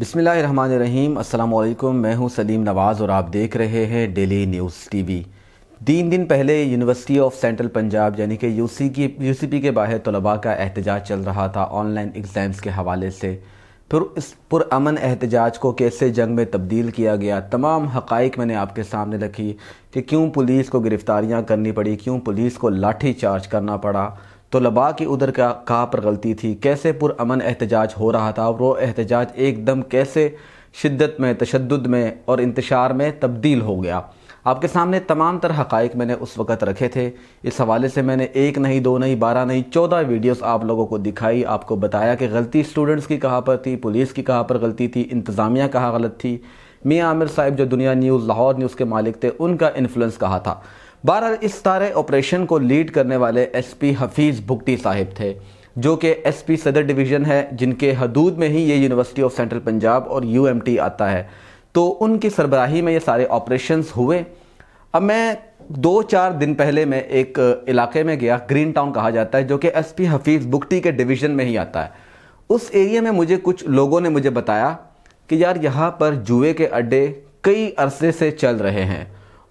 बिसमीम अल्लाम मैं हूं सलीम नवाज़ और आप देख रहे हैं डेली न्यूज़ टीवी तीन दिन पहले यूनिवर्सिटी ऑफ सेंट्रल पंजाब यानी कि यूसी की यूसीपी के बाहर तलबा का एहतजाज चल रहा था ऑनलाइन एग्ज़ाम्स के हवाले से फिर इस पुरान एहतजाज को कैसे जंग में तब्दील किया गया तमाम हक़ मैंने आपके सामने रखी कि क्यों पुलिस को गिरफ़्तारियाँ करनी पड़ी क्यों पुलिस को लाठी चार्ज करना पड़ा तो लबा की उधर का कहाँ पर गलती थी कैसे पुरान एहतजाज हो रहा था वो एहतजाज एकदम कैसे शिद्दत में तशद में और इंतशार में तब्दील हो गया आपके सामने तमाम तरह हक़ मैंने उस वक़्त रखे थे इस हवाले से मैंने एक नहीं दो नहीं बारह नहीं चौदह वीडियोस आप लोगों को दिखाई आपको बताया कि गलती स्टूडेंट्स की कहाँ पर थी पुलिस की कहाँ पर गलती थी इंतज़ामिया कहाँ गलत थी मियाँ आमिर साहब जो दुनिया न्यूज़ लाहौर न्यूज़ के मालिक थे उनका इन्फ्लुएंस कहाँ था बारह इस सारे ऑपरेशन को लीड करने वाले एसपी हफीज़ भुगती साहिब थे जो कि एसपी सदर डिवीज़न है जिनके हदूद में ही ये यूनिवर्सिटी ऑफ सेंट्रल पंजाब और यूएमटी आता है तो उनकी सरबराही में ये सारे ऑपरेशंस हुए अब मैं दो चार दिन पहले मैं एक इलाके में गया ग्रीन टाउन कहा जाता है जो कि पी हफीज़ बुकटी के डिवीज़न में ही आता है उस एरिया में मुझे कुछ लोगों ने मुझे बताया कि यार यहाँ पर जुए के अड्डे कई अरसे से चल रहे हैं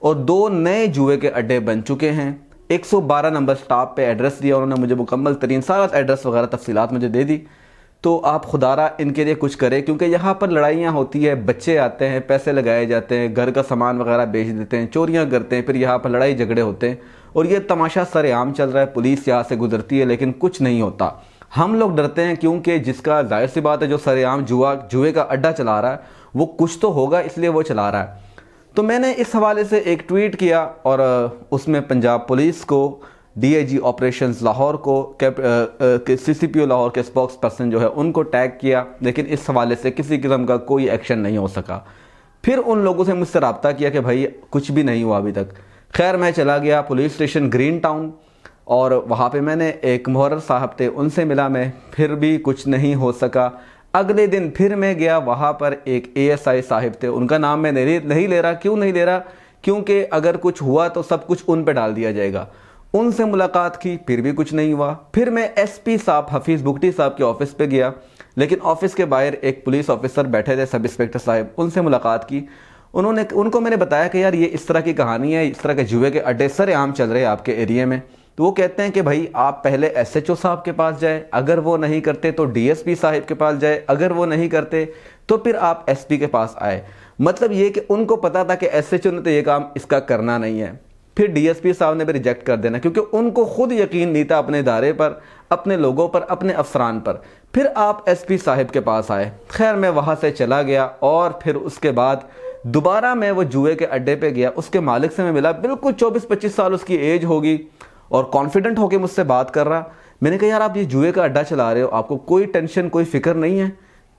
और दो नए जुए के अड्डे बन चुके हैं 112 नंबर स्टाफ पे एड्रेस दिया उन्होंने मुझे मुकम्मल तरीन सारा एड्रेस वगैरह तफसीत मुझे दे दी तो आप खुदारा इनके लिए कुछ करें क्योंकि यहाँ पर लड़ाइयाँ होती है बच्चे आते हैं पैसे लगाए जाते हैं घर का सामान वगैरह बेच देते हैं चोरियाँ करते हैं फिर यहाँ पर लड़ाई झगड़े होते हैं और ये तमाशा सरेआम चल रहा है पुलिस यहाँ से गुजरती है लेकिन कुछ नहीं होता हम लोग डरते हैं क्योंकि जिसका जाहिर सी बात है जो सरेआम जुआ जुए का अड्डा चला रहा है वो कुछ तो होगा इसलिए वो चला रहा है तो मैंने इस हवाले से एक ट्वीट किया और उसमें पंजाब पुलिस को डीआईजी ऑपरेशंस लाहौर को सीसीपीओ लाहौर के स्पोक्स पर्सन जो है उनको टैग किया लेकिन इस हवाले से किसी किस्म का कोई एक्शन नहीं हो सका फिर उन लोगों से मुझसे रबता किया कि भाई कुछ भी नहीं हुआ अभी तक खैर मैं चला गया पुलिस स्टेशन ग्रीन टाउन और वहाँ पे मैंने एक मोहर साहब थे उनसे मिला मैं फिर भी कुछ नहीं हो सका अगले दिन फिर मैं गया वहाँ पर एक एएसआई साहिब थे उनका नाम मैं नहीं नहीं ले रहा क्यों नहीं ले रहा क्योंकि अगर कुछ हुआ तो सब कुछ उन पर डाल दिया जाएगा उनसे मुलाकात की फिर भी कुछ नहीं हुआ फिर मैं एसपी साहब हफीज़ बुगटी साहब के ऑफिस पे गया लेकिन ऑफिस के बाहर एक पुलिस ऑफिसर बैठे थे सब इंस्पेक्टर साहब उनसे मुलाकात की उन्होंने उनको मैंने बताया कि यार ये इस तरह की कहानी है इस तरह के जुए के अड्डे सरेआम चल रहे हैं आपके एरिए में तो वो कहते हैं कि भाई आप पहले एसएचओ साहब के पास जाए अगर वो नहीं करते तो डीएसपी साहब के पास जाए अगर वो नहीं करते तो फिर आप एसपी के पास आए मतलब ये कि उनको पता था कि एसएचओ ने तो ये काम इसका करना नहीं है फिर डीएसपी साहब ने भी रिजेक्ट कर देना क्योंकि उनको खुद यकीन नहीं था अपने इदारे पर अपने लोगों पर अपने अफसरान पर फिर आप एसपी साहब के पास आए खैर मैं वहाँ से चला गया और फिर उसके बाद दोबारा मैं वो जुए के अड्डे पे गया उसके मालिक से मैं मिला बिल्कुल 24-25 साल उसकी एज होगी और कॉन्फिडेंट होकर मुझसे बात कर रहा मैंने कहा यार आप ये जुए का अड्डा चला रहे हो आपको कोई टेंशन कोई फिक्र नहीं है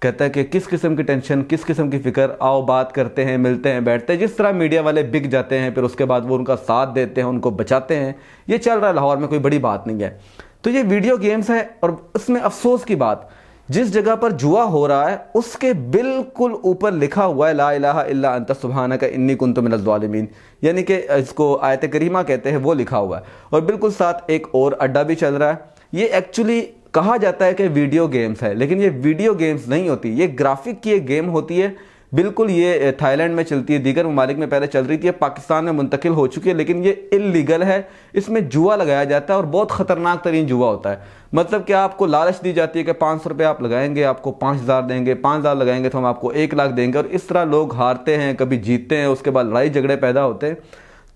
कहता है कि किस किस्म की टेंशन किस किस्म की फिक्र आओ बात करते हैं मिलते हैं बैठते हैं जिस तरह मीडिया वाले बिक जाते हैं फिर उसके बाद वो उनका साथ देते हैं उनको बचाते हैं ये चल रहा है लाहौर में कोई बड़ी बात नहीं है तो ये वीडियो गेम्स है और इसमें अफसोस की बात जिस जगह पर जुआ हो रहा है उसके बिल्कुल ऊपर लिखा हुआ है ला इला अंत सुबहाना का इन्नी कुंत मिनजालमीन यानी कि इसको आयत करीमा कहते हैं वो लिखा हुआ है और बिल्कुल साथ एक और अड्डा भी चल रहा है ये एक्चुअली कहा जाता है कि वीडियो गेम्स है लेकिन ये वीडियो गेम्स नहीं होती ये ग्राफिक की एक गेम होती है बिल्कुल ये थाईलैंड में चलती है दीगर ममालिक में पहले चल रही थी पाकिस्तान में मुंतकिल हो चुकी है लेकिन ये इलीगल है इसमें जुआ लगाया जाता है और बहुत ख़तरनाक तरीन जुआ होता है मतलब कि आपको लालच दी जाती है कि पाँच सौ रुपये आप लगाएंगे आपको पाँच हज़ार देंगे पाँच हज़ार लगाएंगे तो हम आपको एक लाख देंगे और इस तरह लोग हारते हैं कभी जीतते हैं उसके बाद लड़ाई झगड़े पैदा होते हैं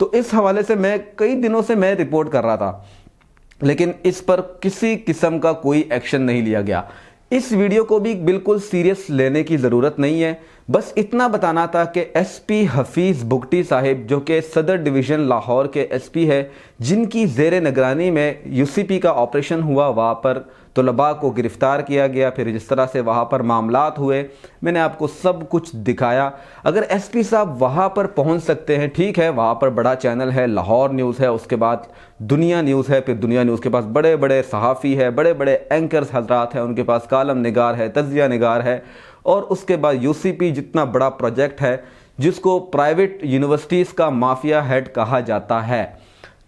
तो इस हवाले से मैं कई दिनों से मैं रिपोर्ट कर रहा था लेकिन इस पर किसी किस्म का कोई एक्शन नहीं लिया गया इस वीडियो को भी बिल्कुल सीरियस लेने की ज़रूरत नहीं है बस इतना बताना था कि एसपी हफीज़ बुगटी साहिब जो कि सदर डिवीज़न लाहौर के एसपी है जिनकी जेर निगरानी में यूसीपी का ऑपरेशन हुआ वहाँ पर तलबा को गिरफ़्तार किया गया फिर जिस तरह से वहाँ पर मामला हुए मैंने आपको सब कुछ दिखाया अगर एसपी साहब वहाँ पर पहुँच सकते हैं ठीक है वहाँ पर बड़ा चैनल है लाहौर न्यूज़ है उसके बाद दुनिया न्यूज़ है फिर दुनिया न्यूज़ के पास बड़े बड़े सहाफ़ी है बड़े बड़े एंकर्स हजरात हैं उनके पास कालम निगार है तजिया निगार है और उसके बाद यूसीपी जितना बड़ा प्रोजेक्ट है जिसको प्राइवेट यूनिवर्सिटीज़ का माफिया हेड कहा जाता है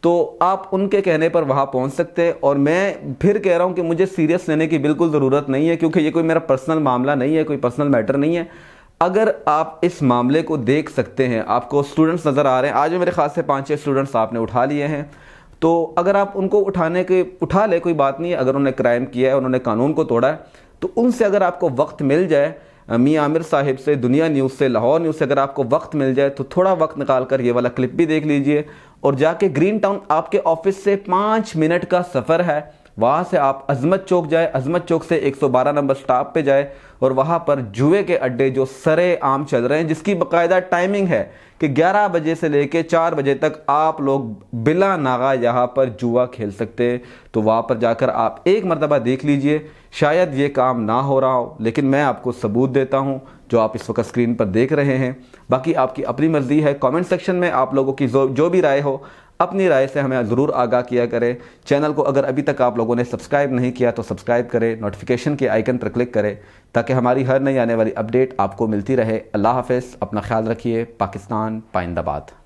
तो आप उनके कहने पर वहाँ पहुँच सकते हैं और मैं फिर कह रहा हूँ कि मुझे सीरियस लेने की बिल्कुल ज़रूरत नहीं है क्योंकि ये कोई मेरा पर्सनल मामला नहीं है कोई पर्सनल मैटर नहीं है अगर आप इस मामले को देख सकते हैं आपको स्टूडेंट्स नज़र आ रहे हैं आज मेरे खास से पाँच छः स्टूडेंट्स आपने उठा लिए हैं तो अगर आप उनको उठाने के उठा ले कोई बात नहीं अगर उन्होंने क्राइम किया है उन्होंने कानून को तोड़ा है तो उनसे अगर आपको वक्त मिल जाए मियाँ आमिर साहिब से दुनिया न्यूज़ से लाहौर न्यूज़ से अगर आपको वक्त मिल जाए तो थोड़ा वक्त निकाल कर ये वाला क्लिप भी देख लीजिए और जाके ग्रीन टाउन आपके ऑफिस से पाँच मिनट का सफ़र है वहाँ से आप अजमत चौक जाए अजमत चौक से 112 नंबर स्टॉप पे जाए और वहाँ पर जुए के अड्डे जो सरे आम चल रहे हैं जिसकी बाकायदा टाइमिंग है कि 11 बजे से लेके 4 बजे तक आप लोग बिला नागा यहाँ पर जुआ खेल सकते हैं तो वहाँ पर जाकर आप एक मरतबा देख लीजिए शायद ये काम ना हो रहा हो लेकिन मैं आपको सबूत देता हूँ जो आप इस वक्त स्क्रीन पर देख रहे हैं बाकी आपकी अपनी मर्ज़ी है कमेंट सेक्शन में आप लोगों की जो जो भी राय हो अपनी राय से हमें ज़रूर आगाह किया करें चैनल को अगर अभी तक आप लोगों ने सब्सक्राइब नहीं किया तो सब्सक्राइब करें नोटिफिकेशन के आइकन पर क्लिक करें ताकि हमारी हर नई आने वाली अपडेट आपको मिलती रहे अल्लाह हाफिज़ अपना ख्याल रखिए पाकिस्तान पाइंदाबाद